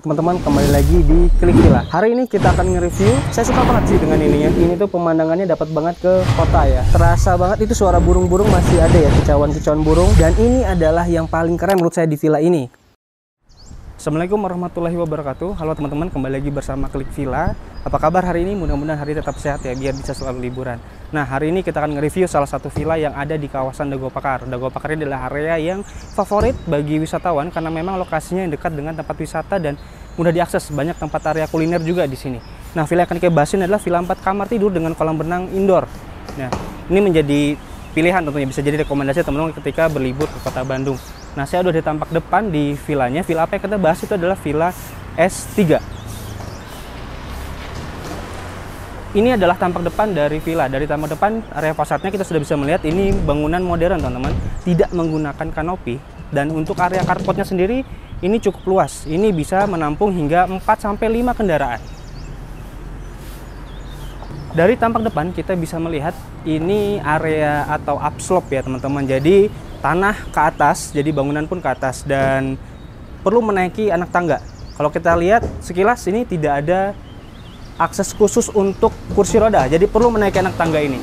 teman-teman kembali lagi di Klik Villa Hari ini kita akan nge-review Saya suka banget sih dengan ininya Ini tuh pemandangannya dapat banget ke kota ya Terasa banget itu suara burung-burung masih ada ya Kicauan-kicauan burung Dan ini adalah yang paling keren menurut saya di villa ini Assalamualaikum warahmatullahi wabarakatuh. Halo teman-teman, kembali lagi bersama Klik Villa. Apa kabar hari ini? Mudah-mudahan hari tetap sehat ya, biar bisa selalu liburan. Nah, hari ini kita akan nge-review salah satu villa yang ada di kawasan Dago Pakar. Dago Pakar ini adalah area yang favorit bagi wisatawan karena memang lokasinya yang dekat dengan tempat wisata dan mudah diakses. Banyak tempat area kuliner juga di sini. Nah, villa yang akan kita ini adalah villa 4 kamar tidur dengan kolam berenang indoor. Nah, ini menjadi pilihan tentunya bisa jadi rekomendasi teman-teman ketika berlibur ke kota Bandung. Nah, saya udah ditampak depan di villanya. Villa apa yang kita bahas itu adalah Villa S3. Ini adalah tampak depan dari villa. Dari tampak depan area fasadnya kita sudah bisa melihat ini bangunan modern, teman-teman. Tidak menggunakan kanopi. Dan untuk area carportnya sendiri ini cukup luas. Ini bisa menampung hingga 4 sampai 5 kendaraan. Dari tampak depan kita bisa melihat ini area atau upslope ya, teman-teman. Jadi tanah ke atas, jadi bangunan pun ke atas dan perlu menaiki anak tangga. Kalau kita lihat sekilas ini tidak ada akses khusus untuk kursi roda, jadi perlu menaiki anak tangga ini.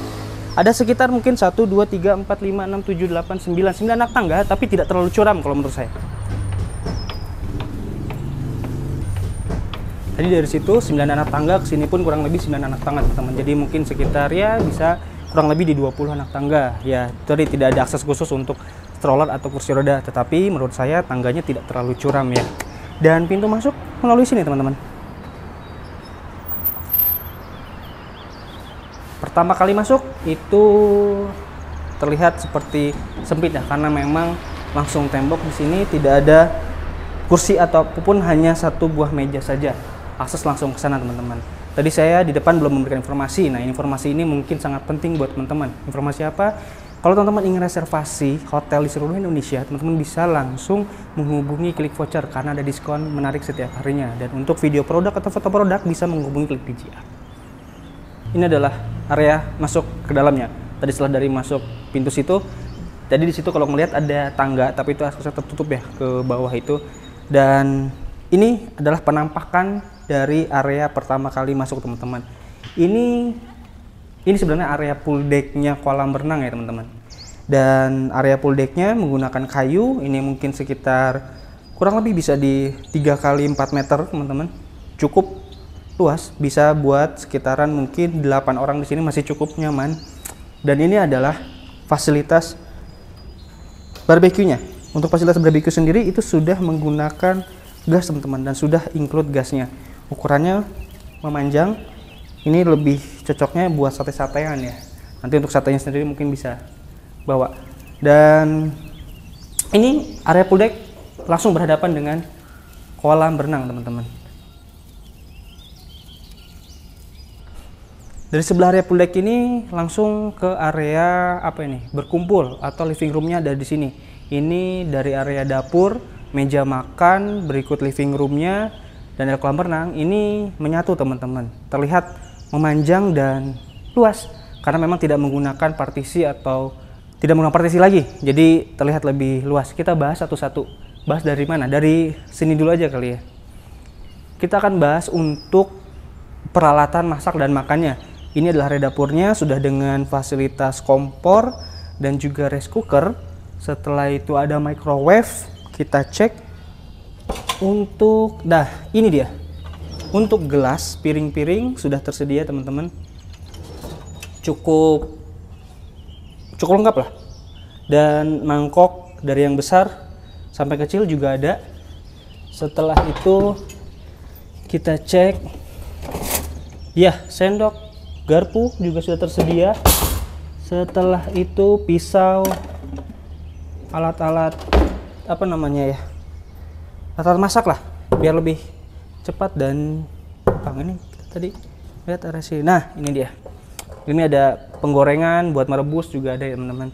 Ada sekitar mungkin 1, 2, 3, 4, 5, 6, 7, 8, 9, 9 anak tangga, tapi tidak terlalu curam kalau menurut saya. Jadi dari situ 9 anak tangga, ke sini pun kurang lebih 9 anak tangga teman-teman. Jadi mungkin sekitar ya bisa kurang lebih di 20 anak tangga ya jadi tidak ada akses khusus untuk stroller atau kursi roda tetapi menurut saya tangganya tidak terlalu curam ya dan pintu masuk melalui sini teman-teman pertama kali masuk itu terlihat seperti sempit ya karena memang langsung tembok di sini tidak ada kursi ataupun hanya satu buah meja saja akses langsung ke sana teman-teman Tadi saya di depan belum memberikan informasi. Nah, informasi ini mungkin sangat penting buat teman-teman. Informasi apa? Kalau teman-teman ingin reservasi hotel di seluruh Indonesia, teman-teman bisa langsung menghubungi Klik Voucher karena ada diskon menarik setiap harinya. Dan untuk video produk atau foto produk bisa menghubungi Klik PGA. Ini adalah area masuk ke dalamnya. Tadi setelah dari masuk pintu situ, jadi di situ kalau melihat ada tangga, tapi itu aksesnya tertutup ya ke bawah itu. Dan ini adalah penampakan dari area pertama kali masuk teman-teman ini ini sebenarnya area pool decknya kolam renang ya teman-teman dan area pool decknya menggunakan kayu ini mungkin sekitar kurang lebih bisa di 3 kali 4 meter teman-teman cukup luas bisa buat sekitaran mungkin 8 orang di sini masih cukup nyaman dan ini adalah fasilitas barbeque untuk fasilitas barbeque sendiri itu sudah menggunakan gas teman-teman dan sudah include gasnya ukurannya memanjang ini lebih cocoknya buat sate-satean ya nanti untuk satenya sendiri mungkin bisa bawa dan ini area pool deck langsung berhadapan dengan kolam berenang teman-teman dari sebelah area pool deck ini langsung ke area apa ini berkumpul atau living roomnya ada di sini ini dari area dapur meja makan berikut living roomnya dan ada kolam renang ini menyatu teman-teman terlihat memanjang dan luas karena memang tidak menggunakan partisi atau tidak menggunakan partisi lagi jadi terlihat lebih luas kita bahas satu-satu bahas dari mana dari sini dulu aja kali ya kita akan bahas untuk peralatan masak dan makannya ini adalah area dapurnya sudah dengan fasilitas kompor dan juga rice cooker setelah itu ada microwave kita cek untuk dah ini dia untuk gelas piring-piring sudah tersedia teman-teman cukup cukup lengkap lah dan mangkok dari yang besar sampai kecil juga ada setelah itu kita cek ya sendok garpu juga sudah tersedia setelah itu pisau alat-alat apa namanya ya rata masak lah biar lebih cepat dan gampang ini tadi lihat resi nah ini dia ini ada penggorengan buat merebus juga ada ya teman-teman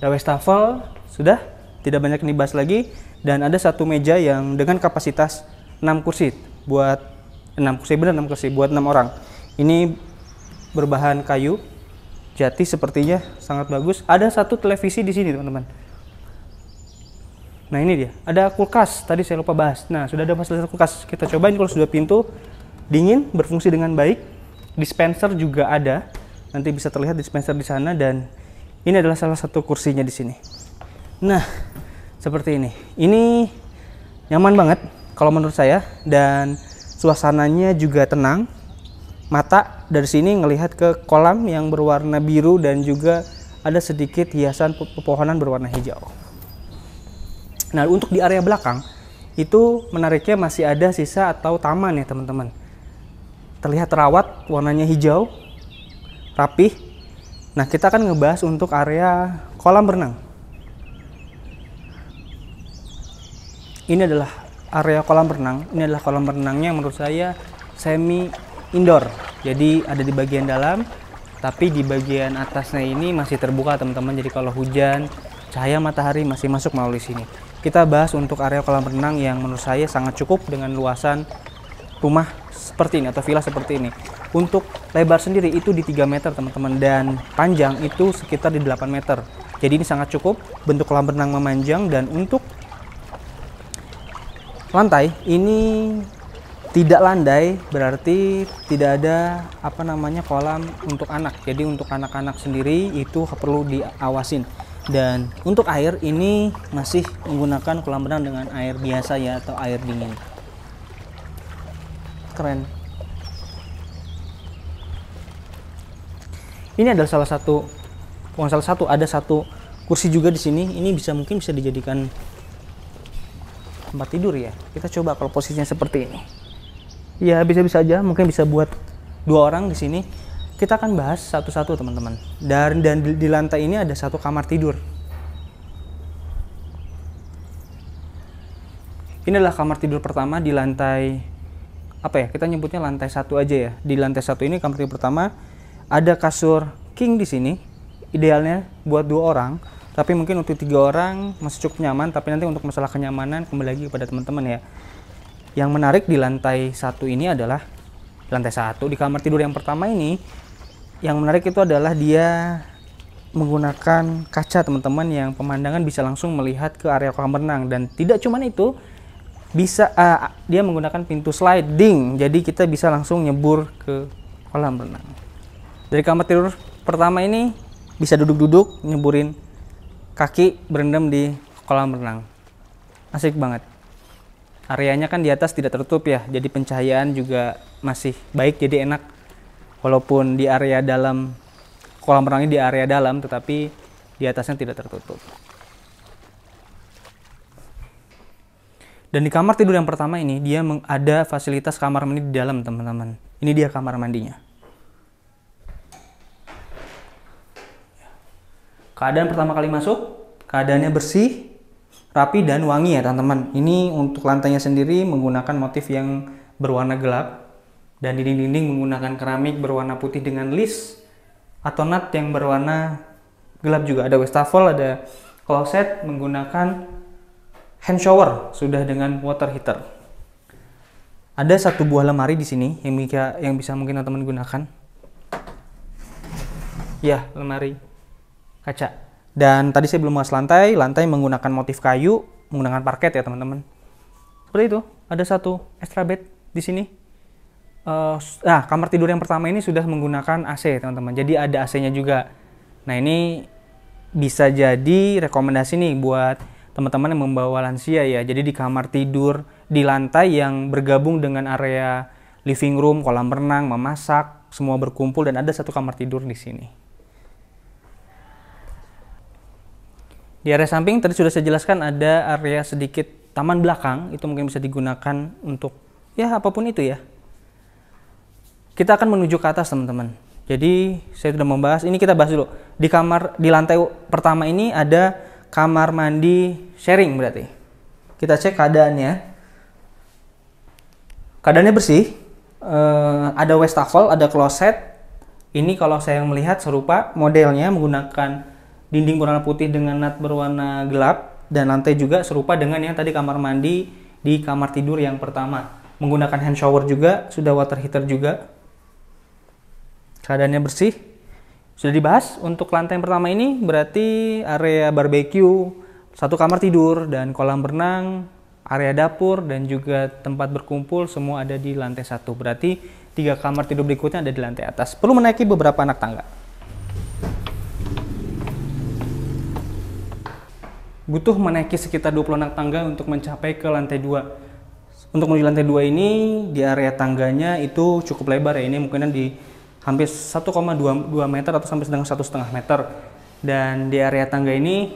ada wastafel sudah tidak banyak yang dibahas lagi dan ada satu meja yang dengan kapasitas 6 kursi buat 6 kursi benar 6 kursi buat 6 orang ini berbahan kayu jati sepertinya sangat bagus ada satu televisi di sini teman-teman Nah ini dia, ada kulkas tadi saya lupa bahas. Nah sudah ada fasilitas kulkas, kita coba cobain kalau sudah pintu dingin, berfungsi dengan baik. Dispenser juga ada, nanti bisa terlihat dispenser di sana dan ini adalah salah satu kursinya di sini. Nah seperti ini, ini nyaman banget kalau menurut saya dan suasananya juga tenang. Mata dari sini ngelihat ke kolam yang berwarna biru dan juga ada sedikit hiasan pepohonan berwarna hijau. Nah, untuk di area belakang itu menariknya masih ada sisa atau taman ya, teman-teman. Terlihat terawat, warnanya hijau, rapih. Nah, kita akan ngebahas untuk area kolam renang. Ini adalah area kolam renang. Ini adalah kolam renangnya menurut saya semi indoor. Jadi ada di bagian dalam, tapi di bagian atasnya ini masih terbuka teman-teman. Jadi kalau hujan, cahaya matahari masih masuk melalui sini kita bahas untuk area kolam renang yang menurut saya sangat cukup dengan luasan rumah seperti ini atau villa seperti ini. Untuk lebar sendiri itu di 3 meter teman-teman dan panjang itu sekitar di 8 meter. Jadi ini sangat cukup bentuk kolam renang memanjang dan untuk lantai ini tidak landai berarti tidak ada apa namanya kolam untuk anak. Jadi untuk anak-anak sendiri itu perlu diawasin dan untuk air ini masih menggunakan kolam renang dengan air biasa ya atau air dingin. Keren. Ini adalah salah satu bukan salah satu ada satu kursi juga di sini. Ini bisa mungkin bisa dijadikan tempat tidur ya. Kita coba kalau posisinya seperti ini. Ya bisa-bisa aja mungkin bisa buat dua orang di sini kita akan bahas satu-satu teman-teman. Dan dan di lantai ini ada satu kamar tidur. Ini adalah kamar tidur pertama di lantai apa ya? Kita nyebutnya lantai satu aja ya. Di lantai satu ini kamar tidur pertama ada kasur king di sini. Idealnya buat dua orang, tapi mungkin untuk tiga orang masih cukup nyaman. Tapi nanti untuk masalah kenyamanan kembali lagi kepada teman-teman ya. Yang menarik di lantai satu ini adalah lantai satu di kamar tidur yang pertama ini yang menarik itu adalah dia menggunakan kaca teman-teman yang pemandangan bisa langsung melihat ke area kolam renang dan tidak cuma itu bisa uh, dia menggunakan pintu sliding jadi kita bisa langsung nyebur ke kolam renang dari kamar tidur pertama ini bisa duduk-duduk nyeburin kaki berendam di kolam renang asik banget areanya kan di atas tidak tertutup ya jadi pencahayaan juga masih baik jadi enak walaupun di area dalam kolam renang ini di area dalam tetapi di atasnya tidak tertutup. Dan di kamar tidur yang pertama ini dia ada fasilitas kamar mandi di dalam teman-teman. Ini dia kamar mandinya. Keadaan pertama kali masuk, keadaannya bersih, rapi dan wangi ya teman-teman. Ini untuk lantainya sendiri menggunakan motif yang berwarna gelap dan di dinding menggunakan keramik berwarna putih dengan list atau nat yang berwarna gelap juga ada wastafel ada kloset menggunakan hand shower sudah dengan water heater ada satu buah lemari di sini yang bisa yang bisa mungkin teman teman gunakan ya lemari kaca dan tadi saya belum bahas lantai lantai menggunakan motif kayu menggunakan parket ya teman-teman seperti itu ada satu extra bed di sini uh, nah kamar tidur yang pertama ini sudah menggunakan AC teman-teman jadi ada AC-nya juga nah ini bisa jadi rekomendasi nih buat teman-teman yang membawa lansia ya jadi di kamar tidur di lantai yang bergabung dengan area living room kolam renang memasak semua berkumpul dan ada satu kamar tidur di sini di area samping tadi sudah saya jelaskan ada area sedikit taman belakang itu mungkin bisa digunakan untuk ya apapun itu ya kita akan menuju ke atas teman-teman. Jadi saya sudah membahas, ini kita bahas dulu. Di kamar, di lantai pertama ini ada kamar mandi sharing berarti. Kita cek keadaannya. Keadaannya bersih. e, ada wastafel, ada kloset. Ini kalau saya melihat serupa modelnya menggunakan dinding berwarna putih dengan nat berwarna gelap dan lantai juga serupa dengan yang tadi kamar mandi di kamar tidur yang pertama. Menggunakan hand shower juga, sudah water heater juga keadaannya bersih. Sudah dibahas untuk lantai yang pertama ini berarti area barbeque, satu kamar tidur dan kolam berenang area dapur dan juga tempat berkumpul semua ada di lantai satu. Berarti tiga kamar tidur berikutnya ada di lantai atas. Perlu menaiki beberapa anak tangga. Butuh menaiki sekitar 20 anak tangga untuk mencapai ke lantai 2. Untuk menuju lantai 2 ini di area tangganya itu cukup lebar ya. Ini mungkin di hampir 1,2 meter atau sampai sedang satu setengah meter dan di area tangga ini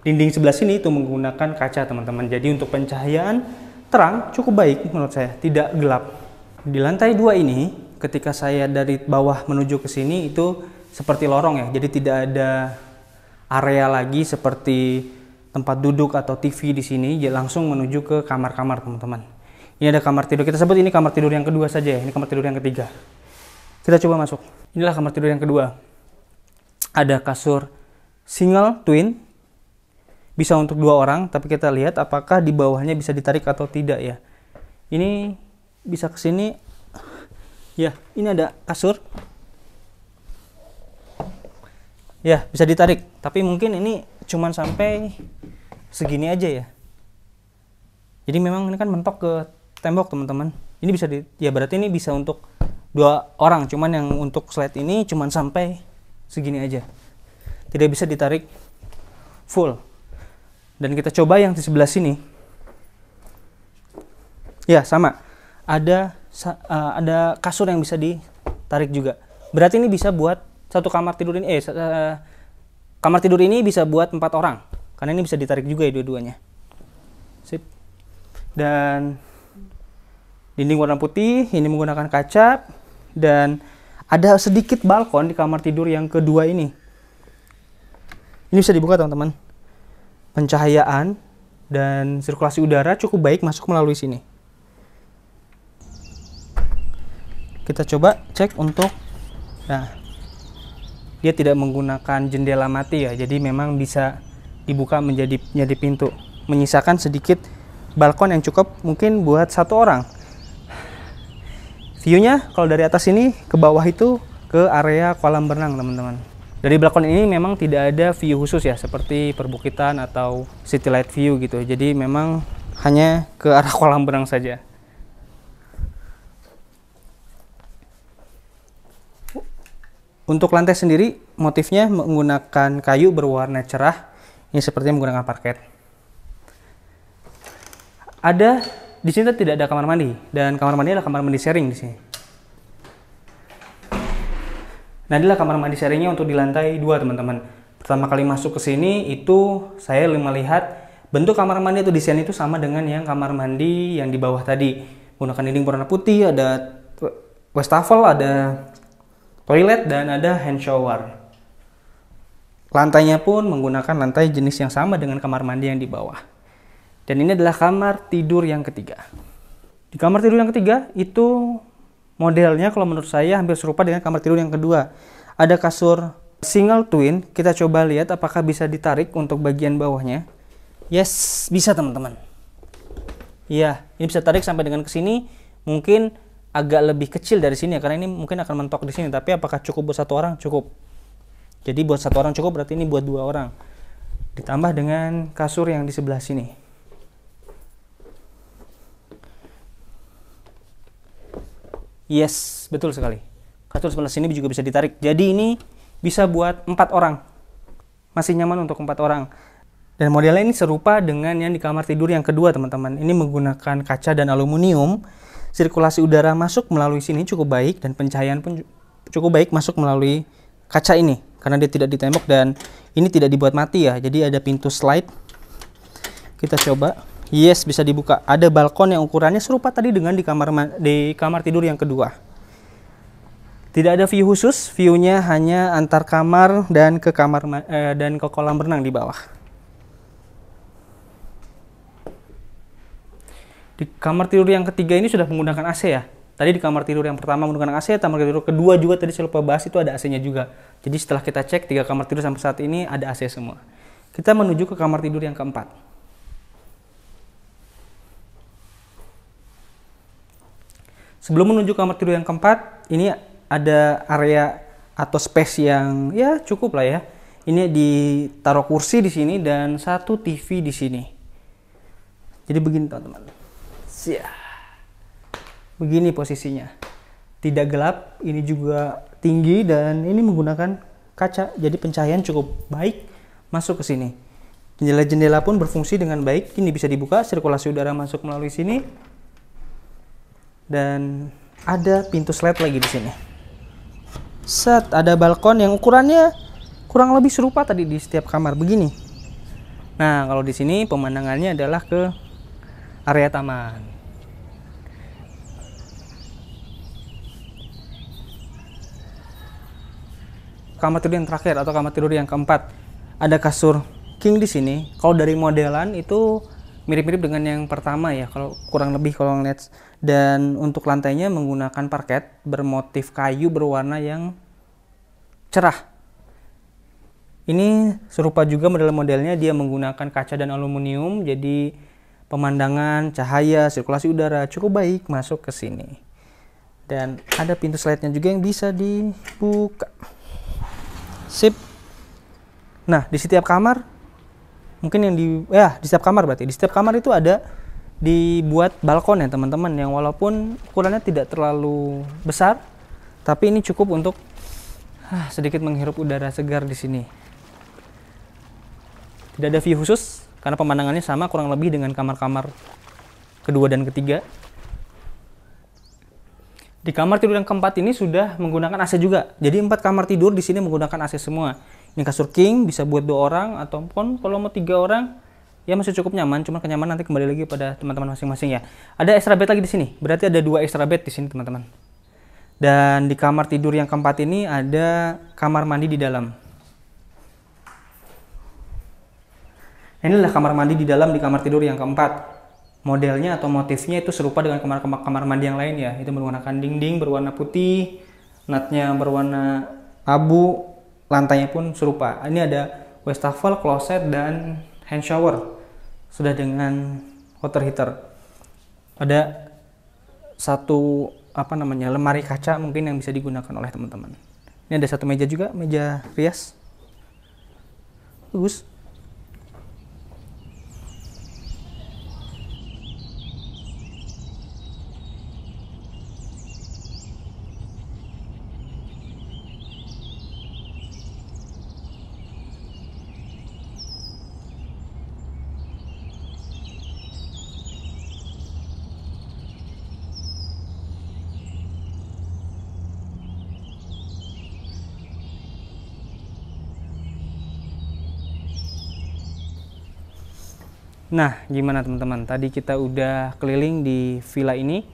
dinding sebelah sini itu menggunakan kaca teman-teman jadi untuk pencahayaan terang cukup baik menurut saya tidak gelap di lantai dua ini ketika saya dari bawah menuju ke sini itu seperti lorong ya jadi tidak ada area lagi seperti tempat duduk atau TV di sini ya langsung menuju ke kamar-kamar teman-teman ini ada kamar tidur kita sebut ini kamar tidur yang kedua saja ya ini kamar tidur yang ketiga kita coba masuk. Inilah kamar tidur yang kedua. Ada kasur single twin. Bisa untuk dua orang, tapi kita lihat apakah di bawahnya bisa ditarik atau tidak ya. Ini bisa ke sini. Ya, ini ada kasur. Ya, bisa ditarik. Tapi mungkin ini cuman sampai segini aja ya. Jadi memang ini kan mentok ke tembok teman-teman. Ini bisa di, ya berarti ini bisa untuk dua orang cuman yang untuk slide ini cuman sampai segini aja tidak bisa ditarik full dan kita coba yang di sebelah sini ya sama ada uh, ada kasur yang bisa ditarik juga berarti ini bisa buat satu kamar tidur ini eh uh, kamar tidur ini bisa buat empat orang karena ini bisa ditarik juga ya dua-duanya sip dan dinding warna putih ini menggunakan kacap dan ada sedikit balkon di kamar tidur yang kedua ini. Ini bisa dibuka teman-teman. Pencahayaan dan sirkulasi udara cukup baik masuk melalui sini. Kita coba cek untuk nah dia tidak menggunakan jendela mati ya. Jadi memang bisa dibuka menjadi menjadi pintu, menyisakan sedikit balkon yang cukup mungkin buat satu orang Viewnya kalau dari atas ini ke bawah itu ke area kolam berenang teman-teman. Dari balkon ini memang tidak ada view khusus ya seperti perbukitan atau city light view gitu. Jadi memang hanya ke arah kolam berenang saja. Untuk lantai sendiri motifnya menggunakan kayu berwarna cerah. Ini sepertinya menggunakan parket. Ada di sini tidak ada kamar mandi dan kamar mandi adalah kamar mandi sharing di sini. Nah, inilah kamar mandi sharingnya untuk di lantai dua teman-teman. Pertama kali masuk ke sini itu saya melihat bentuk kamar mandi atau desain itu sama dengan yang kamar mandi yang di bawah tadi. Menggunakan dinding berwarna putih, ada wastafel, ada toilet dan ada hand shower. Lantainya pun menggunakan lantai jenis yang sama dengan kamar mandi yang di bawah. Dan ini adalah kamar tidur yang ketiga. Di kamar tidur yang ketiga itu modelnya kalau menurut saya hampir serupa dengan kamar tidur yang kedua. Ada kasur single twin, kita coba lihat apakah bisa ditarik untuk bagian bawahnya. Yes, bisa teman-teman. Iya, ini bisa tarik sampai dengan ke sini. Mungkin agak lebih kecil dari sini ya, karena ini mungkin akan mentok di sini tapi apakah cukup buat satu orang cukup jadi buat satu orang cukup berarti ini buat dua orang ditambah dengan kasur yang di sebelah sini Yes, betul sekali. Kasur sebelah sini juga bisa ditarik. Jadi ini bisa buat empat orang. Masih nyaman untuk empat orang. Dan modelnya ini serupa dengan yang di kamar tidur yang kedua, teman-teman. Ini menggunakan kaca dan aluminium. Sirkulasi udara masuk melalui sini cukup baik dan pencahayaan pun cukup baik masuk melalui kaca ini karena dia tidak ditembok dan ini tidak dibuat mati ya. Jadi ada pintu slide. Kita coba. Yes, bisa dibuka. Ada balkon yang ukurannya serupa tadi dengan di kamar di kamar tidur yang kedua. Tidak ada view khusus, view-nya hanya antar kamar dan ke kamar eh, dan ke kolam renang di bawah. Di kamar tidur yang ketiga ini sudah menggunakan AC ya. Tadi di kamar tidur yang pertama menggunakan AC, kamar tidur kedua juga tadi saya lupa bahas itu ada AC-nya juga. Jadi setelah kita cek tiga kamar tidur sampai saat ini ada AC semua. Kita menuju ke kamar tidur yang keempat. Sebelum menuju kamar tidur yang keempat, ini ada area atau space yang ya cukup lah ya. Ini ditaruh kursi di sini dan satu TV di sini. Jadi begini teman-teman. Begini posisinya. Tidak gelap, ini juga tinggi dan ini menggunakan kaca. Jadi pencahayaan cukup baik masuk ke sini. Jendela-jendela pun berfungsi dengan baik. Ini bisa dibuka, sirkulasi udara masuk melalui sini dan ada pintu slat lagi di sini. Set, ada balkon yang ukurannya kurang lebih serupa tadi di setiap kamar begini. Nah, kalau di sini pemandangannya adalah ke area taman. Kamar tidur yang terakhir atau kamar tidur yang keempat ada kasur king di sini. Kalau dari modelan itu mirip-mirip dengan yang pertama ya kalau kurang lebih kalau ngeliat dan untuk lantainya menggunakan parket bermotif kayu berwarna yang cerah ini serupa juga model-modelnya dia menggunakan kaca dan aluminium jadi pemandangan cahaya sirkulasi udara cukup baik masuk ke sini dan ada pintu slide-nya juga yang bisa dibuka sip nah di setiap kamar mungkin yang di ya di setiap kamar berarti di setiap kamar itu ada dibuat balkon ya teman-teman yang walaupun ukurannya tidak terlalu besar tapi ini cukup untuk ah, sedikit menghirup udara segar di sini tidak ada view khusus karena pemandangannya sama kurang lebih dengan kamar-kamar kedua dan ketiga di kamar tidur yang keempat ini sudah menggunakan AC juga jadi empat kamar tidur di sini menggunakan AC semua ini kasur king bisa buat dua orang ataupun kalau mau tiga orang ya masih cukup nyaman cuma kenyamanan nanti kembali lagi pada teman-teman masing-masing ya ada extra bed lagi di sini berarti ada dua extra bed di sini teman-teman dan di kamar tidur yang keempat ini ada kamar mandi di dalam inilah kamar mandi di dalam di kamar tidur yang keempat modelnya atau motifnya itu serupa dengan kamar-kamar mandi yang lain ya itu menggunakan dinding berwarna putih natnya berwarna abu lantainya pun serupa ini ada wastafel kloset dan hand shower sudah dengan water heater ada satu apa namanya lemari kaca mungkin yang bisa digunakan oleh teman-teman ini ada satu meja juga meja rias bagus Nah, gimana teman-teman? Tadi kita udah keliling di villa ini.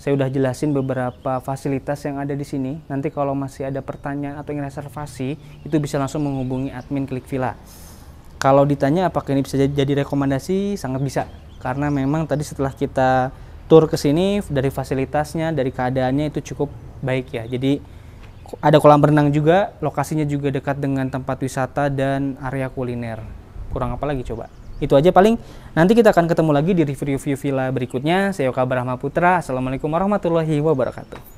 Saya udah jelasin beberapa fasilitas yang ada di sini. Nanti kalau masih ada pertanyaan atau ingin reservasi, itu bisa langsung menghubungi admin Klik Villa. Kalau ditanya apakah ini bisa jadi rekomendasi, sangat bisa. Karena memang tadi setelah kita tur ke sini dari fasilitasnya, dari keadaannya itu cukup baik ya. Jadi ada kolam renang juga, lokasinya juga dekat dengan tempat wisata dan area kuliner. Kurang apa lagi coba? Itu aja paling nanti kita akan ketemu lagi di review-review villa berikutnya. Saya Oka Brahma Putra. Assalamualaikum warahmatullahi wabarakatuh.